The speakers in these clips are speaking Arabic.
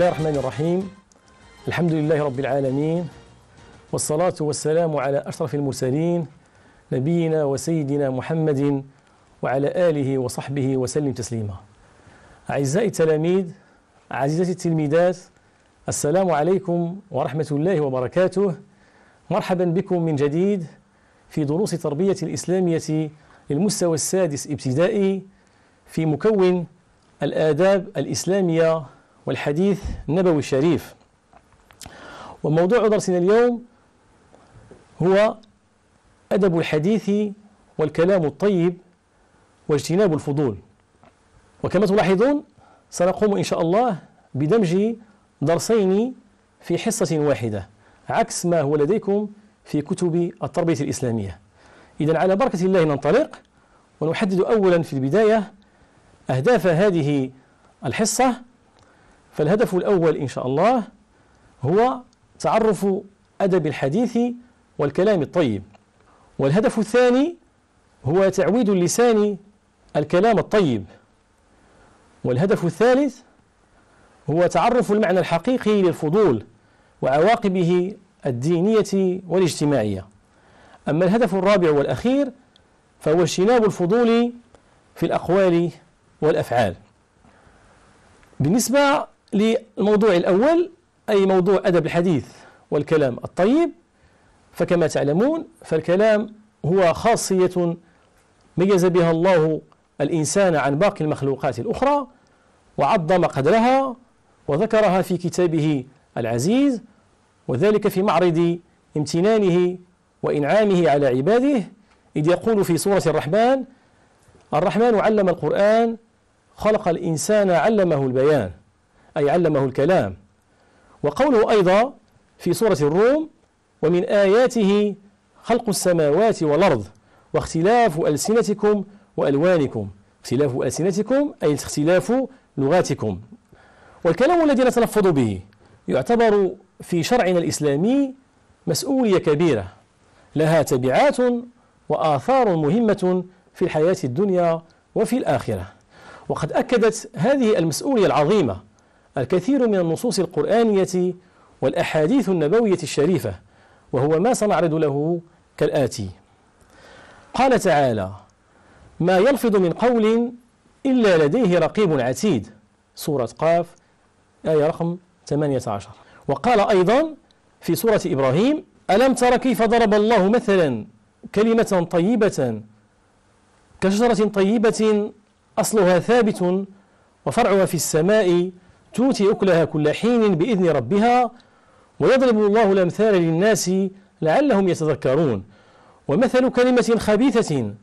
الله الرحمن الرحيم الحمد لله رب العالمين والصلاة والسلام على أشرف المرسلين نبينا وسيدنا محمد وعلى آله وصحبه وسلم تسليما أعزائي التلاميذ عزيزتي التلميذات السلام عليكم ورحمة الله وبركاته مرحبا بكم من جديد في دروس تربية الإسلامية للمستوى السادس ابتدائي في مكون الآداب الإسلامية والحديث النبوي الشريف وموضوع درسنا اليوم هو أدب الحديث والكلام الطيب واجتناب الفضول وكما تلاحظون سنقوم إن شاء الله بدمج درسين في حصة واحدة عكس ما هو لديكم في كتب التربية الإسلامية إذا على بركة الله ننطلق ونحدد أولا في البداية أهداف هذه الحصة فالهدف الأول إن شاء الله هو تعرف أدب الحديث والكلام الطيب والهدف الثاني هو تعويد اللسان الكلام الطيب والهدف الثالث هو تعرف المعنى الحقيقي للفضول وعواقبه الدينية والاجتماعية أما الهدف الرابع والأخير فهو اجتناب الفضول في الأقوال والأفعال بالنسبة للموضوع الأول أي موضوع أدب الحديث والكلام الطيب فكما تعلمون فالكلام هو خاصية ميز بها الله الإنسان عن باقي المخلوقات الأخرى وعظم قدرها وذكرها في كتابه العزيز وذلك في معرض امتنانه وإنعامه على عباده إذ يقول في سورة الرحمن الرحمن علم القرآن خلق الإنسان علمه البيان أي علمه الكلام وقوله أيضا في سورة الروم ومن آياته خلق السماوات والأرض واختلاف ألسنتكم وألوانكم اختلاف ألسنتكم أي اختلاف لغاتكم والكلام الذي نتلفظ به يعتبر في شرعنا الإسلامي مسؤولية كبيرة لها تبعات وآثار مهمة في الحياة الدنيا وفي الآخرة وقد أكدت هذه المسؤولية العظيمة الكثير من النصوص القرآنية والأحاديث النبوية الشريفة وهو ما سنعرض له كالآتي قال تعالى ما يلفظ من قول إلا لديه رقيب عتيد سورة قاف آية رقم 18 وقال أيضا في سورة إبراهيم ألم تر كيف ضرب الله مثلا كلمة طيبة كشجرة طيبة أصلها ثابت وفرعها في السماء تؤتي أكلها كل حين بإذن ربها ويضرب الله الأمثال للناس لعلهم يتذكرون ومثل كلمة خبيثة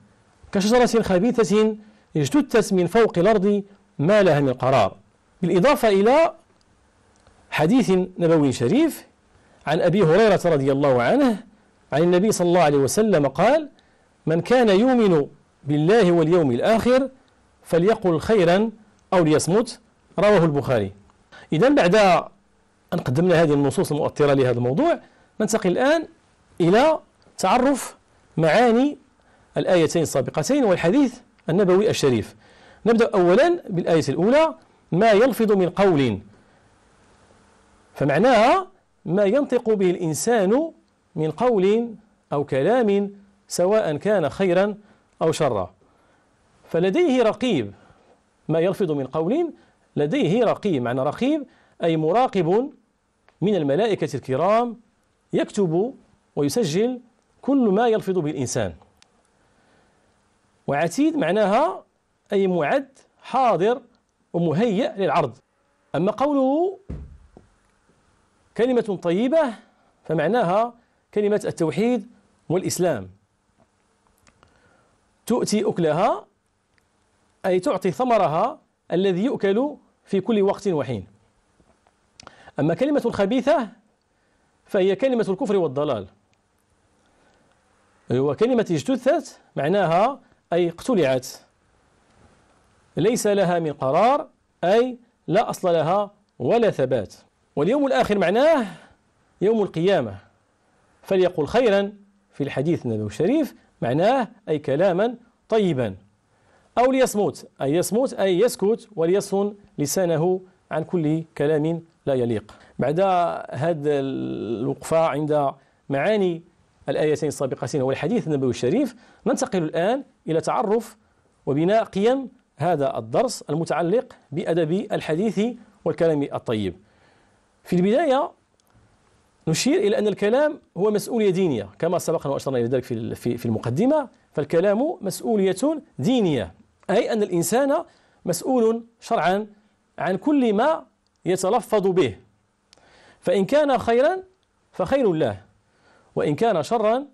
كشجرة خبيثة اجتثت من فوق الأرض ما لها من قرار بالإضافة إلى حديث نبوي شريف عن أبي هريرة رضي الله عنه عن النبي صلى الله عليه وسلم قال من كان يؤمن بالله واليوم الآخر فليقل خيرا أو ليصمت رواه البخاري إذا بعد أن قدمنا هذه النصوص المؤطرة لهذا الموضوع ننتقل الآن إلى تعرف معاني الآيتين السابقتين والحديث النبوي الشريف نبدأ أولا بالآية الأولى ما يلفظ من قول فمعناها ما ينطق به الإنسان من قول أو كلام سواء كان خيرا أو شرا فلديه رقيب ما يلفظ من قول لديه رقيب معنى رقيب أي مراقب من الملائكة الكرام يكتب ويسجل كل ما يلفظ به الإنسان وعتيد معناها أي معد حاضر ومهيئ للعرض أما قوله كلمة طيبة فمعناها كلمة التوحيد والإسلام تؤتي أكلها أي تعطي ثمرها الذي يؤكل في كل وقت وحين أما كلمة الخبيثة فهي كلمة الكفر والضلال وكلمة اجتثت معناها أي اقتلعت ليس لها من قرار أي لا أصل لها ولا ثبات واليوم الآخر معناه يوم القيامة فليقل خيرا في الحديث النبوي الشريف معناه أي كلاما طيبا أو ليصمت أي يصمت أي يسكت وليصن لسانه عن كل كلام لا يليق بعد هذا الوقفة عند معاني الآيتين السابقتين والحديث النبوي الشريف ننتقل الآن إلى تعرف وبناء قيم هذا الدرس المتعلق بأدب الحديث والكلام الطيب في البداية نشير إلى أن الكلام هو مسؤولية دينية كما سبقنا وأشرنا إلى ذلك في المقدمة فالكلام مسؤولية دينية أي أن الإنسان مسؤول شرعا عن كل ما يتلفظ به فإن كان خيرا فخير له وإن كان شرا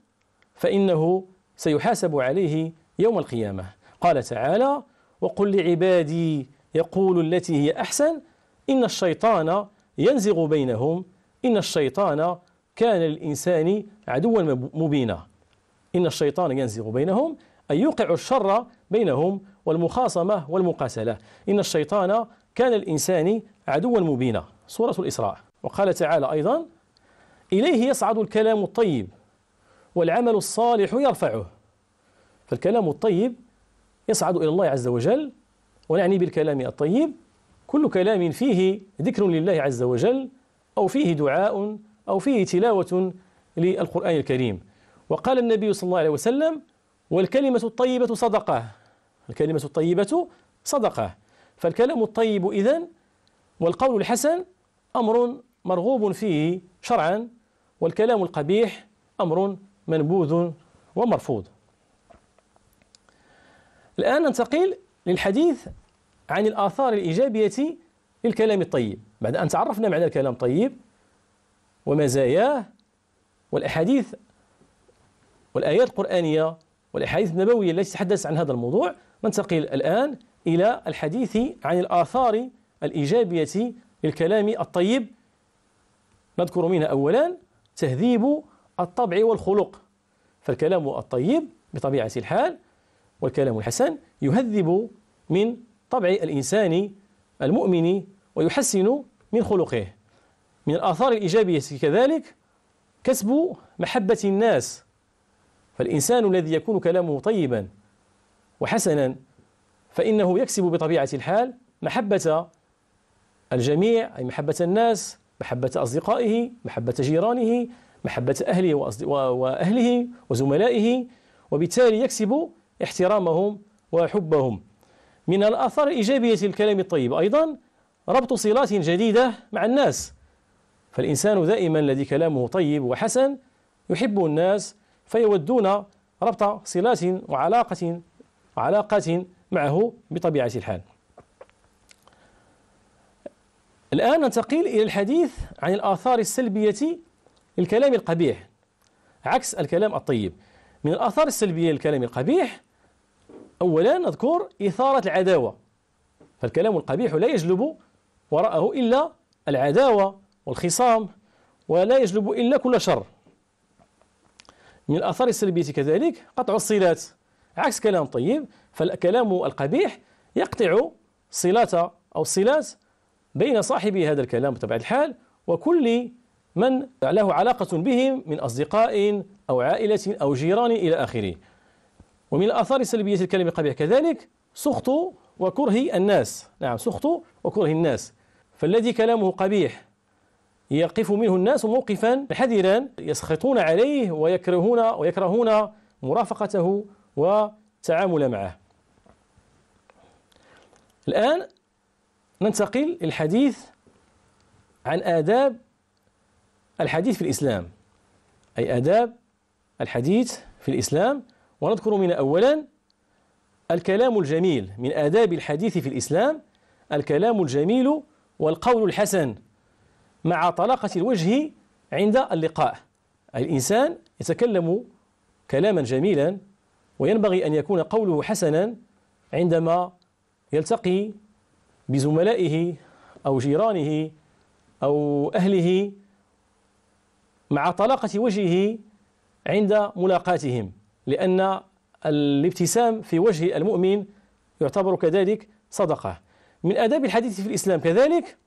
فإنه سيحاسب عليه يوم القيامة قال تعالى وقل لعبادي يقول التي هي أحسن إن الشيطان ينزغ بينهم إن الشيطان كان للإنسان عدوا مبينا إن الشيطان ينزغ بينهم أي يوقع الشر بينهم والمخاصمة والمقاتلة إن الشيطان كان الإنسان عدوا مبينا سورة الإسراء وقال تعالى أيضا إليه يصعد الكلام الطيب والعمل الصالح يرفعه فالكلام الطيب يصعد إلى الله عز وجل ونعني بالكلام الطيب كل كلام فيه ذكر لله عز وجل أو فيه دعاء أو فيه تلاوة للقرآن الكريم وقال النبي صلى الله عليه وسلم والكلمة الطيبة صدقة الكلمة الطيبة صدقة فالكلام الطيب إذن والقول الحسن أمر مرغوب فيه شرعا والكلام القبيح أمر منبوذ ومرفوض الآن ننتقل للحديث عن الآثار الإيجابية للكلام الطيب بعد أن تعرفنا معنى الكلام الطيب ومزاياه والأحاديث والآيات القرآنية والأحاديث النبوية التي تتحدث عن هذا الموضوع ننتقل الآن إلى الحديث عن الآثار الإيجابية للكلام الطيب نذكر منها أولا تهذيب الطبع والخلق فالكلام الطيب بطبيعة الحال والكلام الحسن يهذب من طبع الإنسان المؤمن ويحسن من خلقه من الآثار الإيجابية كذلك كسب محبة الناس فالإنسان الذي يكون كلامه طيبا وحسنا فإنه يكسب بطبيعة الحال محبة الجميع أي محبة الناس محبة أصدقائه محبة جيرانه محبة أهله وأهله وزملائه وبالتالي يكسب احترامهم وحبهم من الآثار الإيجابية للكلام الطيب أيضا ربط صلات جديدة مع الناس فالإنسان دائما الذي كلامه طيب وحسن يحب الناس فيودون ربط صلات وعلاقة علاقة معه بطبيعة الحال الآن ننتقل إلى الحديث عن الآثار السلبية للكلام القبيح عكس الكلام الطيب من الآثار السلبية للكلام القبيح أولا نذكر إثارة العداوة فالكلام القبيح لا يجلب وراءه إلا العداوة والخصام ولا يجلب إلا كل شر من الآثار السلبية كذلك قطع الصلات عكس كلام طيب فالكلام القبيح يقطع صلة أو صلات بين صاحب هذا الكلام بطبيعة الحال وكل من له علاقة به من أصدقاء أو عائلة أو جيران إلى آخره ومن الآثار سلبية الكلام القبيح كذلك سخط وكره الناس نعم سخط وكره الناس فالذي كلامه قبيح يقف منه الناس موقفا حذرا يسخطون عليه ويكرهون ويكرهون مرافقته والتعامل معه الآن ننتقل للحديث عن آداب الحديث في الإسلام أي آداب الحديث في الإسلام ونذكر من أولا الكلام الجميل من آداب الحديث في الإسلام الكلام الجميل والقول الحسن مع طلاقة الوجه عند اللقاء الإنسان يتكلم كلاما جميلا وينبغي أن يكون قوله حسنا عندما يلتقي بزملائه أو جيرانه أو أهله مع طلاقة وجهه عند ملاقاتهم لأن الابتسام في وجه المؤمن يعتبر كذلك صدقة من آداب الحديث في الإسلام كذلك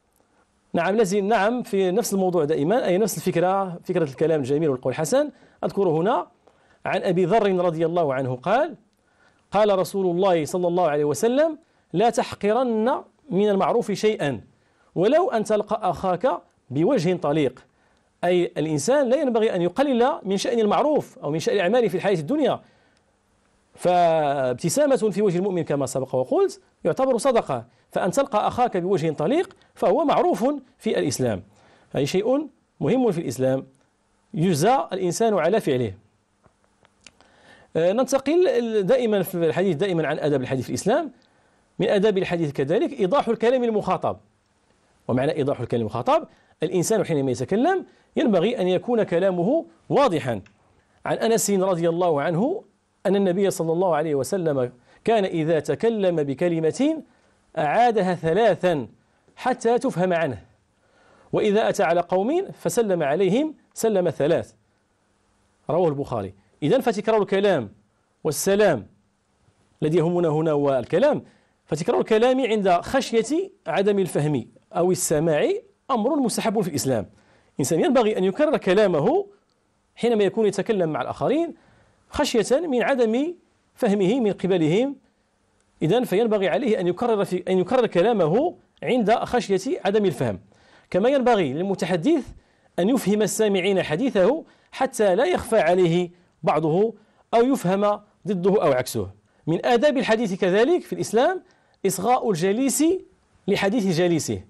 نعم لازم نعم في نفس الموضوع دائما أي نفس الفكرة فكرة الكلام الجميل والقول الحسن أذكر هنا عن أبي ذر رضي الله عنه قال قال رسول الله صلى الله عليه وسلم لا تحقرن من المعروف شيئا ولو أن تلقى أخاك بوجه طليق أي الإنسان لا ينبغي أن يقلل من شأن المعروف أو من شأن أعماله في الحياة الدنيا فابتسامة في وجه المؤمن كما سبق وقلت يعتبر صدقة فأن تلقى أخاك بوجه طليق فهو معروف في الإسلام أي شيء مهم في الإسلام يجزى الإنسان على فعله آه، ننتقل دائما في الحديث دائما عن اداب الحديث في الإسلام من أداب الحديث كذلك إيضاح الكلام المخاطب ومعنى إيضاح الكلام المخاطب الإنسان حينما يتكلم ينبغي أن يكون كلامه واضحا عن أنس رضي الله عنه أن النبي صلى الله عليه وسلم كان إذا تكلم بكلمة أعادها ثلاثا حتى تفهم عنه وإذا أتى على قوم فسلم عليهم سلم ثلاث رواه البخاري إذا فتكرار الكلام والسلام الذي يهمنا هنا هو الكلام فتكرار الكلام عند خشية عدم الفهم أو السماع أمر مستحب في الإسلام إنسان ينبغي أن يكرر كلامه حينما يكون يتكلم مع الآخرين خشية من عدم فهمه من قبلهم إذا فينبغي عليه أن يكرر في أن يكرر كلامه عند خشية عدم الفهم كما ينبغي للمتحدث أن يفهم السامعين حديثه حتى لا يخفى عليه بعضه أو يفهم ضده أو عكسه من آداب الحديث كذلك في الإسلام إصغاء الجليس لحديث جليسه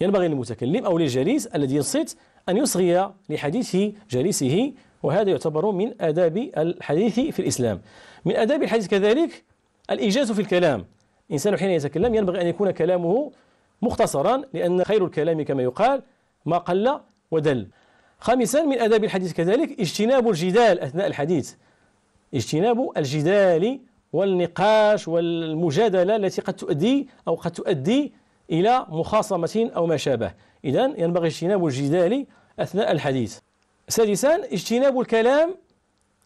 ينبغي للمتكلم أو للجليس الذي ينصت أن يصغي لحديث جليسه وهذا يعتبر من آداب الحديث في الإسلام من آداب الحديث كذلك الإيجاز في الكلام الإنسان حين يتكلم ينبغي أن يكون كلامه مختصرا لأن خير الكلام كما يقال ما قل ودل خامسا من أداب الحديث كذلك اجتناب الجدال أثناء الحديث اجتناب الجدال والنقاش والمجادلة التي قد تؤدي أو قد تؤدي إلى مخاصمة أو ما شابه إذا ينبغي اجتناب الجدال أثناء الحديث سادسا اجتناب الكلام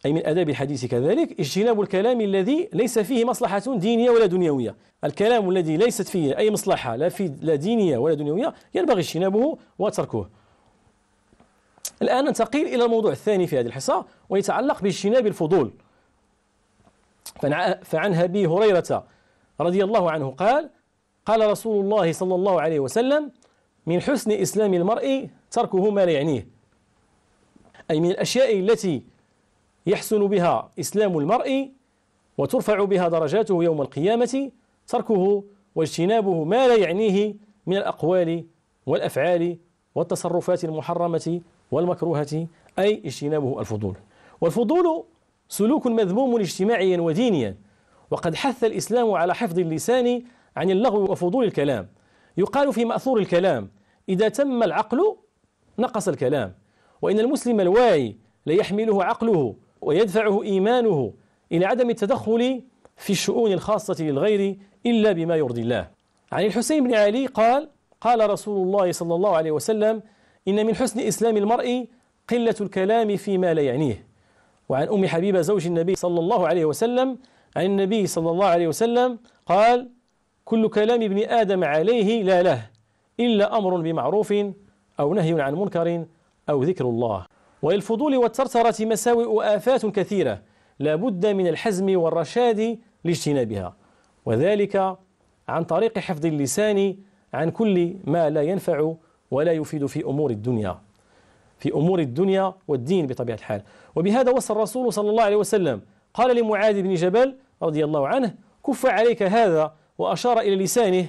أي من أداب الحديث كذلك اجتناب الكلام الذي ليس فيه مصلحة دينية ولا دنيوية الكلام الذي ليست فيه أي مصلحة لا, في لا دينية ولا دنيوية ينبغي اجتنابه وتركه الآن ننتقل إلى الموضوع الثاني في هذه الحصة ويتعلق باجتناب الفضول فعن أبي هريرة رضي الله عنه قال قال رسول الله صلى الله عليه وسلم من حسن إسلام المرء تركه ما لا يعنيه أي من الأشياء التي يحسن بها إسلام المرء وترفع بها درجاته يوم القيامة تركه واجتنابه ما لا يعنيه من الأقوال والأفعال والتصرفات المحرمة والمكروهة أي اجتنابه الفضول والفضول سلوك مذموم اجتماعيا ودينيا وقد حث الإسلام على حفظ اللسان عن اللغو وفضول الكلام يقال في مأثور الكلام إذا تم العقل نقص الكلام وإن المسلم الواعي ليحمله عقله ويدفعه إيمانه إلى عدم التدخل في الشؤون الخاصة للغير إلا بما يرضي الله عن الحسين بن علي قال قال رسول الله صلى الله عليه وسلم إن من حسن إسلام المرء قلة الكلام فيما لا يعنيه وعن أم حبيبة زوج النبي صلى الله عليه وسلم عن النبي صلى الله عليه وسلم قال كل كلام ابن آدم عليه لا له إلا أمر بمعروف أو نهي عن منكر أو ذكر الله وللفضول والترترة مساوئ وآفات كثيرة لا بد من الحزم والرشاد لاجتنابها وذلك عن طريق حفظ اللسان عن كل ما لا ينفع ولا يفيد في أمور الدنيا في أمور الدنيا والدين بطبيعة الحال وبهذا وصل الرسول صلى الله عليه وسلم قال لمعاذ بن جبل رضي الله عنه كف عليك هذا وأشار إلى لسانه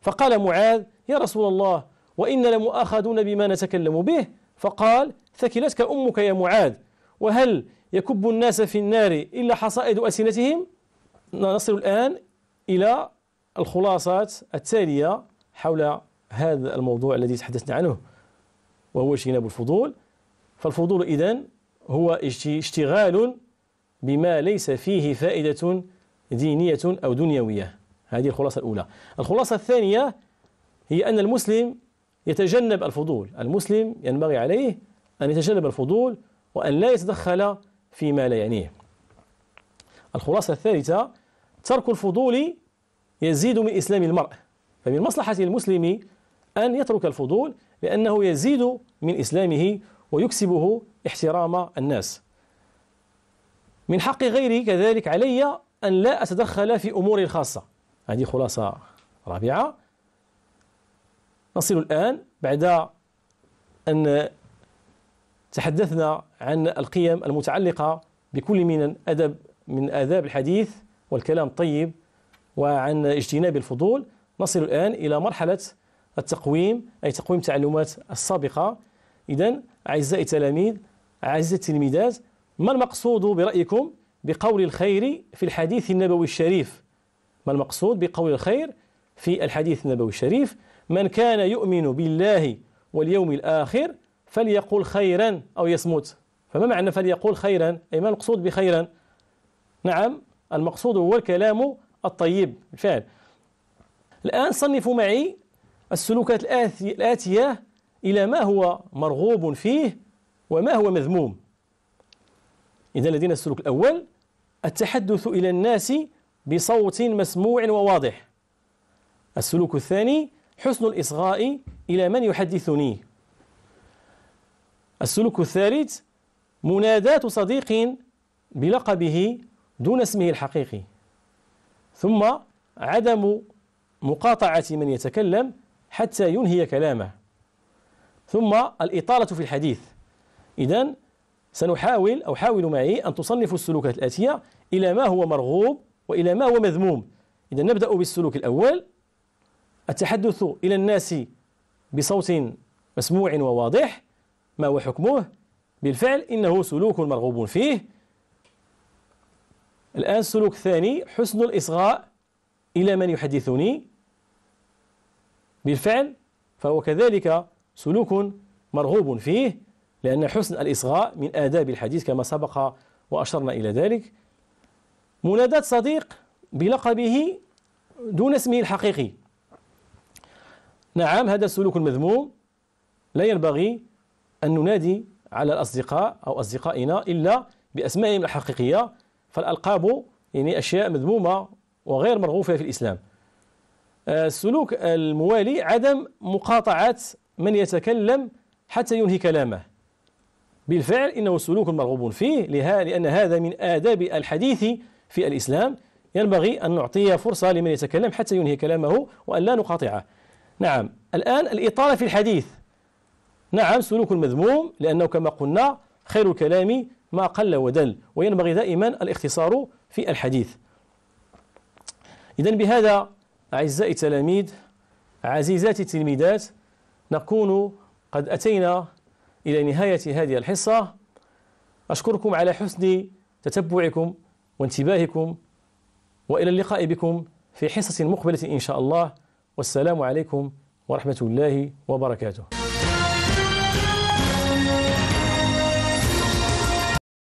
فقال معاذ يا رسول الله وإن لمؤاخذون بما نتكلم به فقال ثكلتك أمك يا معاذ وهل يكب الناس في النار إلا حصائد ألسنتهم نصل الآن إلى الخلاصات التالية حول هذا الموضوع الذي تحدثنا عنه وهو اجتناب الفضول فالفضول إذن هو اشتغال بما ليس فيه فائدة دينية أو دنيوية هذه الخلاصة الأولى الخلاصة الثانية هي أن المسلم يتجنب الفضول المسلم ينبغي عليه أن يتجنب الفضول وأن لا يتدخل فيما لا يعنيه الخلاصة الثالثة ترك الفضول يزيد من إسلام المرء فمن مصلحة المسلم أن يترك الفضول لأنه يزيد من إسلامه ويكسبه احترام الناس من حق غيري كذلك علي أن لا أتدخل في أموري الخاصة هذه خلاصة رابعة نصل الآن بعد أن تحدثنا عن القيم المتعلقة بكل من الأدب من آداب الحديث والكلام الطيب وعن اجتناب الفضول نصل الآن إلى مرحلة التقويم أي تقويم تعلمات السابقة إذا أعزائي التلاميذ أعزائي التلميذات ما المقصود برأيكم بقول الخير في الحديث النبوي الشريف ما المقصود بقول الخير في الحديث النبوي الشريف من كان يؤمن بالله واليوم الآخر فليقول خيرا أو يصمت فما معنى فليقول خيرا أي ما المقصود بخيرا نعم المقصود هو الكلام الطيب بالفعل الآن صنفوا معي السلوكات الآتية إلى ما هو مرغوب فيه وما هو مذموم إذا لدينا السلوك الأول التحدث إلى الناس بصوت مسموع وواضح السلوك الثاني حسن الإصغاء إلى من يحدثني السلوك الثالث مناداة صديق بلقبه دون اسمه الحقيقي ثم عدم مقاطعة من يتكلم حتى ينهي كلامه ثم الإطالة في الحديث إذا سنحاول أو حاول معي أن تصنف السلوكات الآتية إلى ما هو مرغوب وإلى ما هو مذموم إذا نبدأ بالسلوك الأول التحدث إلى الناس بصوت مسموع وواضح ما هو حكمه بالفعل إنه سلوك مرغوب فيه الآن السلوك الثاني حسن الإصغاء إلى من يحدثني بالفعل فهو كذلك سلوك مرغوب فيه لأن حسن الإصغاء من آداب الحديث كما سبق وأشرنا إلى ذلك مناداة صديق بلقبه دون اسمه الحقيقي نعم هذا السلوك المذموم لا ينبغي أن ننادي على الأصدقاء أو أصدقائنا إلا بأسمائهم الحقيقية فالألقاب يعني أشياء مذمومة وغير مرغوب فيها في الإسلام السلوك آه، الموالي عدم مقاطعة من يتكلم حتى ينهي كلامه بالفعل إنه سلوك مرغوب فيه لأن هذا من آداب الحديث في الإسلام ينبغي أن نعطي فرصة لمن يتكلم حتى ينهي كلامه وأن لا نقاطعه نعم الآن الإطالة في الحديث نعم سلوك مذموم لأنه كما قلنا خير الكلام ما قل ودل وينبغي دائما الاختصار في الحديث إذا بهذا أعزائي التلاميذ عزيزاتي التلميذات نكون قد أتينا إلى نهاية هذه الحصة أشكركم على حسن تتبعكم وانتباهكم وإلى اللقاء بكم في حصة مقبلة إن شاء الله والسلام عليكم ورحمة الله وبركاته